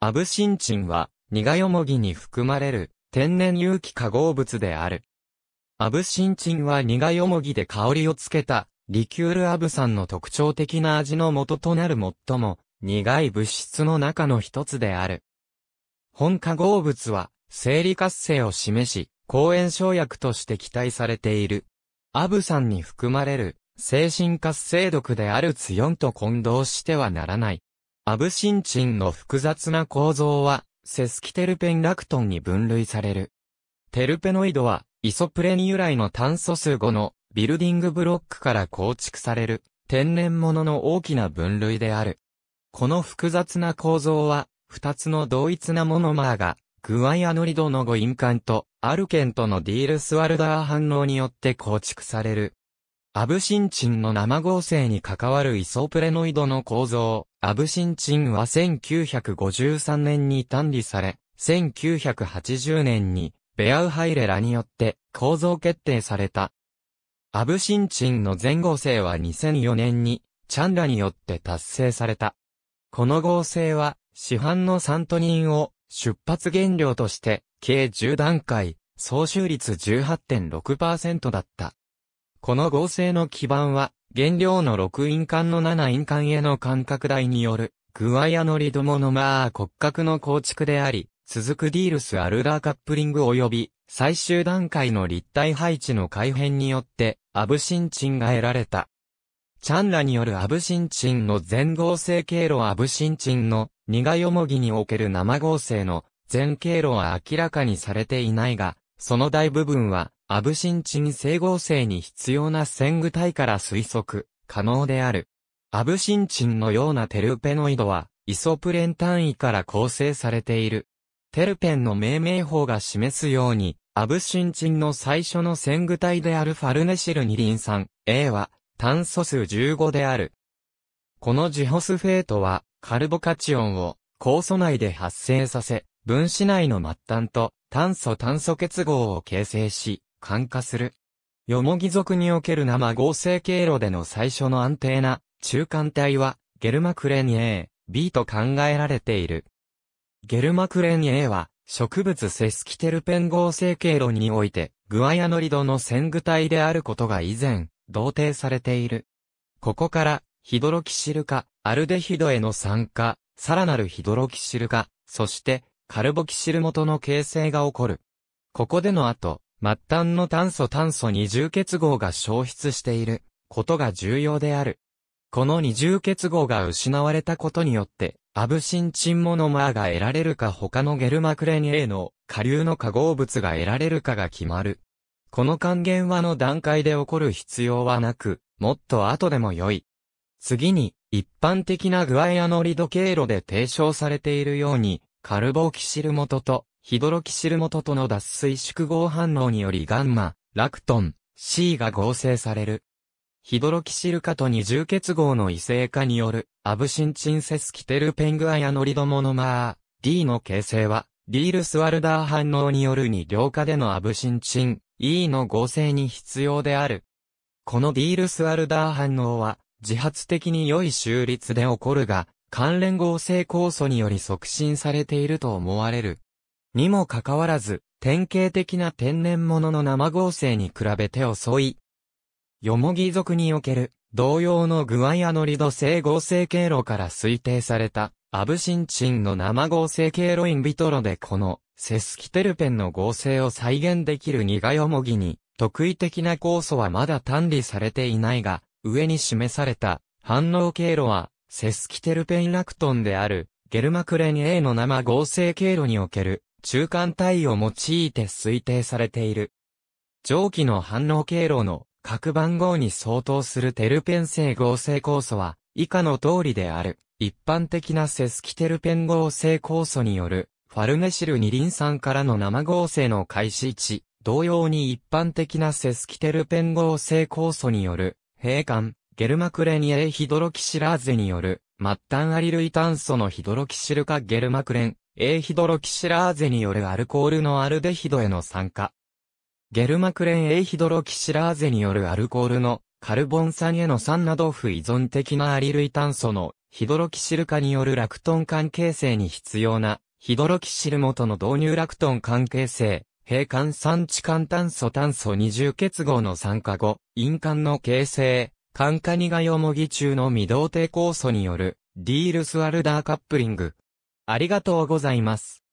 アブシンチンは、ニガヨモギに含まれる天然有機化合物である。アブシンチンはニガヨモギで香りをつけたリキュールアブ酸の特徴的な味の元となる最も苦い物質の中の一つである。本化合物は生理活性を示し、抗炎症薬として期待されている。アブ酸に含まれる精神活性毒であるツヨンと混同してはならない。アブシンチンの複雑な構造は、セスキテルペンラクトンに分類される。テルペノイドは、イソプレニ由来の炭素数5のビルディングブロックから構築される天然物の大きな分類である。この複雑な構造は、二つの同一なモノマーが、グアイアノリドの誤印鑑とアルケンとのディールスワルダー反応によって構築されるアブシンチンの生合成に関わるイソプレノイドの構造。アブシンチンは1953年に単理され、1980年にベアウハイレラによって構造決定された。アブシンチンの全合成は2004年にチャンラによって達成された。この合成は市販のサントニンを出発原料として計10段階、総収率18.6%だった。この合成の基盤は、原料の6印管の7印管への間隔台による、グアヤノリドモノマー骨格の構築であり、続くディールスアルダーカップリング及び、最終段階の立体配置の改変によって、アブシンチンが得られた。チャンラによるアブシンチンの全合成経路アブシンチンの苦ヨモギにおける生合成の全経路は明らかにされていないが、その大部分は、アブシンチン整合性に必要な線具体から推測、可能である。アブシンチンのようなテルペノイドは、イソプレン単位から構成されている。テルペンの命名法が示すように、アブシンチンの最初の線具体であるファルネシル二リン酸 A は、炭素数15である。このジホスフェートは、カルボカチオンを、酵素内で発生させ、分子内の末端と炭素炭素結合を形成し、感化する。ヨモギ属における生合成経路での最初の安定な中間体は、ゲルマクレニ A、B と考えられている。ゲルマクレニ A は、植物セスキテルペン合成経路において、グアヤノリドの先具体であることが以前、同定されている。ここから、ヒドロキシル化、アルデヒドへの酸化、さらなるヒドロキシル化、そして、カルボキシル元の形成が起こる。ここでの後、末端の炭素炭素二重結合が消失していることが重要である。この二重結合が失われたことによって、アブシンチンモノマーが得られるか他のゲルマクレニ A の下流の化合物が得られるかが決まる。この還元はの段階で起こる必要はなく、もっと後でも良い。次に、一般的なグアイアノリド経路で提唱されているように、カルボキシル元とヒドロキシル元との脱水縮合反応によりガンマ、ラクトン、C が合成される。ヒドロキシル化と二重結合の異性化によるアブシンチンセスキテルペングアヤノリドモノマー D の形成はディールスワルダー反応による二量化でのアブシンチン E の合成に必要である。このディールスワルダー反応は自発的に良い収率で起こるが、関連合成酵素により促進されていると思われる。にもかかわらず、典型的な天然物の生合成に比べて遅い。ヨモギ属における同様のグアイアノリド性合成経路から推定されたアブシンチンの生合成経路インビトロでこのセスキテルペンの合成を再現できるニガヨモギに特異的な酵素はまだ単理されていないが上に示された反応経路はセスキテルペンラクトンである、ゲルマクレン A の生合成経路における、中間体を用いて推定されている。蒸気の反応経路の各番号に相当するテルペン性合成酵素は、以下の通りである。一般的なセスキテルペン合成酵素による、ファルネシル二リン酸からの生合成の開始値、同様に一般的なセスキテルペン合成酵素による、閉管、ゲルマクレニエヒドロキシラーゼによる、末端アリルイ炭素のヒドロキシル化ゲルマクレン、A ヒドロキシラーゼによるアルコールのアルデヒドへの酸化。ゲルマクレン A ヒドロキシラーゼによるアルコールのカルボン酸への酸など不依存的なアリルイ炭素のヒドロキシル化によるラクトン関係性に必要なヒドロキシル元の導入ラクトン関係性、閉管酸置換炭素炭素二重結合の酸化後、陰管の形成、カンカニガヨモギ中の未動定酵素による、ディールスワルダーカップリング。ありがとうございます。